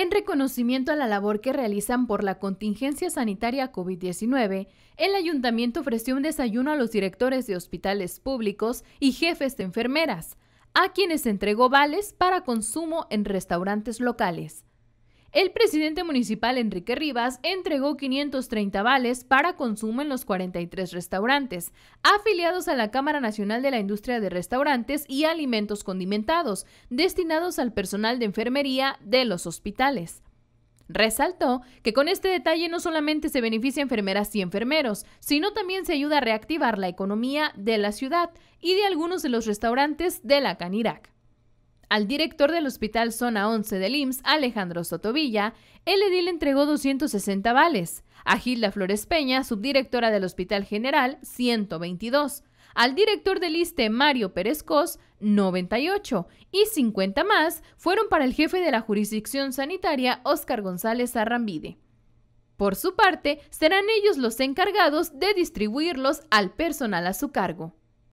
en reconocimiento a la labor que realizan por la contingencia sanitaria COVID-19, el ayuntamiento ofreció un desayuno a los directores de hospitales públicos y jefes de enfermeras, a quienes entregó vales para consumo en restaurantes locales. El presidente municipal Enrique Rivas entregó 530 vales para consumo en los 43 restaurantes, afiliados a la Cámara Nacional de la Industria de Restaurantes y Alimentos Condimentados, destinados al personal de enfermería de los hospitales. Resaltó que con este detalle no solamente se beneficia a enfermeras y enfermeros, sino también se ayuda a reactivar la economía de la ciudad y de algunos de los restaurantes de la Canirac. Al director del Hospital Zona 11 del IMSS, Alejandro Sotovilla, el edil entregó 260 vales. A Gilda Flores Peña, subdirectora del Hospital General, 122. Al director del ISTE, Mario Pérez Cos, 98. Y 50 más fueron para el jefe de la jurisdicción sanitaria, Óscar González Arrambide. Por su parte, serán ellos los encargados de distribuirlos al personal a su cargo.